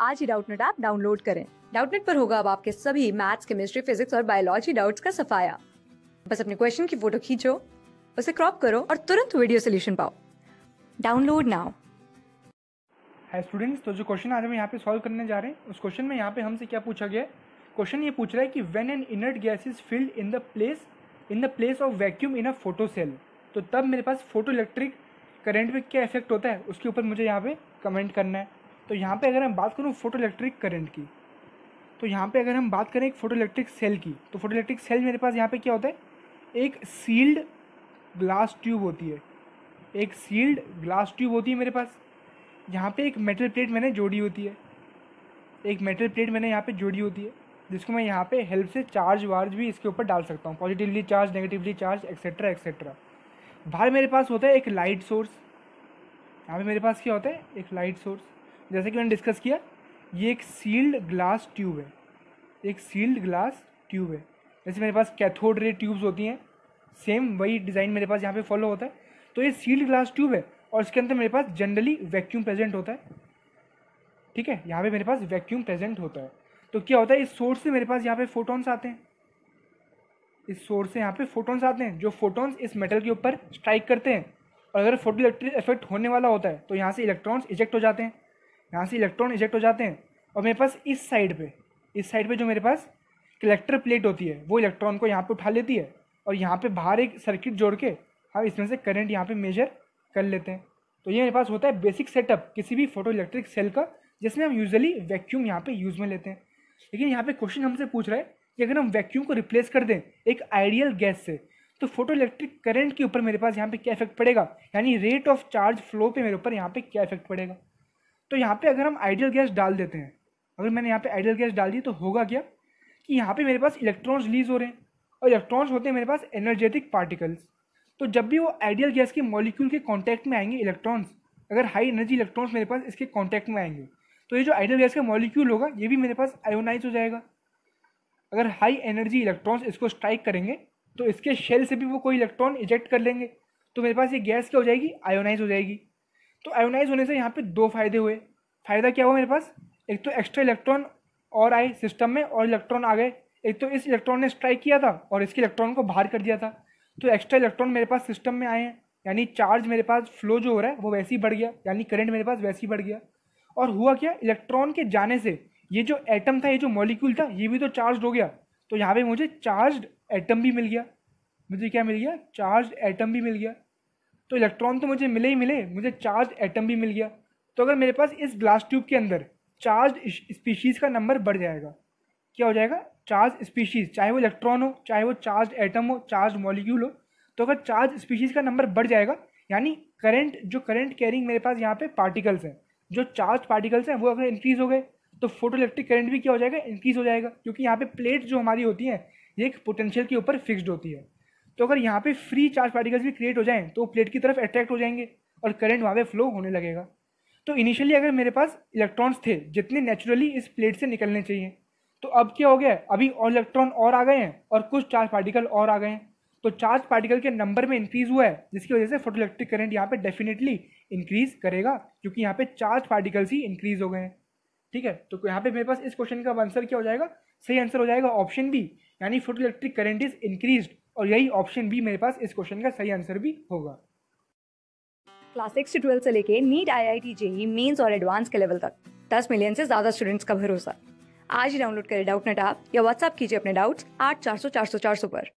आज ही Doubtnut app download करें डाउटनेट पर होगा अब आपके सभी मैथ्स केमिस्ट्री फिजिक्स और बायोलॉजी डाउट्स का सफाया बस अपने क्वेश्चन की फोटो खींचो उसे क्रॉप करो और तुरंत वीडियो सोल्यूशन पाओ डाउनलोड नाउ है स्टूडेंट्स तो जो क्वेश्चन आज हम यहाँ पे सॉल्व करने जा रहे हैं उस क्वेश्चन में यहाँ पे हमसे क्या पूछा गया क्वेश्चन ये पूछ रहा है कि when an inert gas is filled in the place in the place of vacuum in a photo cell तो तब मेरे पास फोटो इलेक्ट्रिक करेंट में क्या इफेक्ट होता है उसके ऊपर मुझे यहाँ पे कमेंट करना है तो यहाँ पे अगर हम बात करूँ फोटो इलेक्ट्रिक करंट की तो यहाँ पे अगर हम बात करें एक फोटो इलेक्ट्रिक सेल की तो फोटो इलेक्ट्रिक सेल मेरे पास यहाँ पे क्या होता है एक सील्ड ग्लास ट्यूब होती है एक सील्ड ग्लास ट्यूब होती है मेरे पास यहाँ पे एक मेटल प्लेट मैंने जोड़ी होती है एक मेटल प्लेट मैंने यहाँ पे जोड़ी होती है जिसको मैं यहाँ पे हेल्प से चार्ज वार्ज भी इसके ऊपर डाल सकता हूँ positively charge negatively charge etcetera etcetera बाहर मेरे पास होता है एक लाइट सोर्स यहाँ पे मेरे पास क्या होता है एक लाइट सोर्स जैसे कि मैंने डिस्कस किया ये एक सील्ड ग्लास ट्यूब है एक सील्ड ग्लास ट्यूब है जैसे मेरे पास कैथोड रे ट्यूब्स होती हैं सेम वही डिज़ाइन मेरे पास यहाँ पे फॉलो होता है तो ये सील्ड ग्लास ट्यूब है और इसके अंदर मेरे पास जनरली वैक्यूम प्रेजेंट होता है ठीक है यहाँ पे मेरे पास वैक्यूम प्रेजेंट होता है तो क्या होता है इस सोर्स से मेरे पास यहाँ पे फोटॉन्स आते हैं इस सोर्स से यहाँ पे फोटॉन्स आते हैं जो फोटॉन्स इस मेटल के ऊपर स्ट्राइक करते हैं और अगर फोटो इलेक्ट्रिक इफेक्ट होने वाला होता है तो यहाँ से इलेक्ट्रॉन्स इजेक्ट हो जाते हैं यहाँ से इलेक्ट्रॉन इजेक्ट हो जाते हैं और मेरे पास इस साइड पे इस साइड पे जो मेरे पास कलेक्टर प्लेट होती है वो इलेक्ट्रॉन को यहाँ पे उठा लेती है और यहाँ पे बाहर एक सर्किट जोड़ के हम इसमें से करंट यहाँ पे मेजर कर लेते हैं तो ये मेरे पास होता है बेसिक सेटअप किसी भी फोटो इलेक्ट्रिक सेल का जिसमें हम यूजली वैक्यूम यहाँ पर यूज़ में लेते हैं लेकिन यहाँ पर क्वेश्चन हमसे पूछ रहा है कि अगर हम वैक्यूम को रिप्लेस कर दें एक आइडियल गैस से तो फोटो इलेक्ट्रिक करंट के ऊपर मेरे पास यहाँ पर क्या इफेक्ट पड़ेगा यानी रेट ऑफ चार्ज फ्लो पर मेरे ऊपर यहाँ पे क्या इफेक्ट पड़ेगा तो यहाँ पे अगर हम आइडियल गैस डाल देते हैं अगर मैंने यहाँ पे आइडियल गैस डाल दी तो होगा क्या कि यहाँ पे मेरे पास इलेक्ट्रॉन्स रिलीज हो रहे हैं और इलेक्ट्रॉन्स होते हैं मेरे पास एनर्जेटिक पार्टिकल्स तो जब भी वो आइडियल गैस के मॉलिक्यूल के कॉन्टैक्ट में आएंगे इलेक्ट्रॉन्स अगर हाई एनर्जी इलेक्ट्रॉन्स मेरे पास इसके कॉन्टैक्ट में आएंगे तो ये जो आइडियल गैस का मॉलिक्यूल होगा ये भी मेरे पास आयोनाइज हो जाएगा अगर हाई एनर्जी इलेक्ट्रॉन्स इसको स्ट्राइक करेंगे तो इसके शेल से भी वो कोई इलेक्ट्रॉन इजेक्ट कर लेंगे तो मेरे पास ये गैस क्या हो जाएगी आयोनाइज हो जाएगी तो आयोनाइज होने से यहाँ पे दो फायदे हुए फ़ायदा क्या हुआ मेरे पास एक तो एक्स्ट्रा इलेक्ट्रॉन और आए सिस्टम में और इलेक्ट्रॉन आ गए एक तो इस इलेक्ट्रॉन ने स्ट्राइक किया था और इसके इलेक्ट्रॉन को बाहर कर दिया था तो एक्स्ट्रा इलेक्ट्रॉन मेरे पास सिस्टम में आए हैं यानी चार्ज मेरे पास फ्लो जो हो रहा है वो वैसे ही बढ़ गया यानी करंट मेरे पास वैसे ही बढ़ गया और हुआ क्या इलेक्ट्रॉन के जाने से ये जो एटम था ये जो मॉलिक्यूल था ये भी तो चार्ज हो गया तो यहाँ पे मुझे चार्ज एटम भी मिल गया मुझे क्या मिल गया चार्ज एटम भी मिल गया तो इलेक्ट्रॉन तो मुझे मिले ही मिले मुझे चार्ज एटम भी मिल गया तो अगर मेरे पास इस ग्लास ट्यूब के अंदर चार्ज स्पीशीज़ का नंबर बढ़ जाएगा क्या हो जाएगा चार्ज स्पीशीज़ चाहे वो इलेक्ट्रॉन हो चाहे वो चार्ज एटम हो चार्ज मॉलिक्यूल हो तो अगर चार्ज स्पीशीज़ का नंबर बढ़ जाएगा यानी करंट जो करंट कैरिंग मेरे पास यहाँ पे पार्टिकल्स हैं जो चार्ज पार्टिकल्स हैं वो अगर इंक्रीज़ हो गए तो फोटो इलेक्ट्रिक करंट भी क्या हो जाएगा इंक्रीज़ हो जाएगा क्योंकि यहाँ पर प्लेट जो हमारी होती हैं ये एक पोटेंशियल के ऊपर फिक्स्ड होती है तो अगर यहाँ पे फ्री चार्ज पार्टिकल्स भी क्रिएट हो जाएं तो प्लेट की तरफ अट्रैक्ट हो जाएंगे और करंट वहाँ पे फ्लो होने लगेगा तो इनिशियली अगर मेरे पास इलेक्ट्रॉन्स थे जितने नेचुरली इस प्लेट से निकलने चाहिए तो अब क्या हो गया अभी और इलेक्ट्रॉन और आ गए हैं और कुछ चार्ज पार्टिकल और आ गए हैं तो चार्ज पार्टिकल के नंबर में इंक्रीज हुआ है जिसकी वजह से फोटोइलेक्ट्रिक करंट यहाँ पे डेफिनेटली इंक्रीज करेगा क्योंकि यहाँ पे चार्ज पार्टिकल्स ही इंक्रीज हो गए हैं ठीक है तो यहाँ पे मेरे पास इस क्वेश्चन का आंसर क्या हो जाएगा सही आंसर हो जाएगा ऑप्शन बी यानी फोटोइलेक्ट्रिक करंट इज इंक्रीज और यही ऑप्शन बी मेरे पास इस क्वेश्चन का सही आंसर भी होगा क्लास सिक्स से ट्वेल्थ से लेके NEET I I T JEE mains और एडवांस के लेवल तक दस मिलियन से ज्यादा स्टूडेंट्स का भरोसा आज ही डाउनलोड करें डाउट नेट आप या व्हाट्सअप कीजिए अपने डाउट्स आठ चार सौ चार सौ चार सौ पर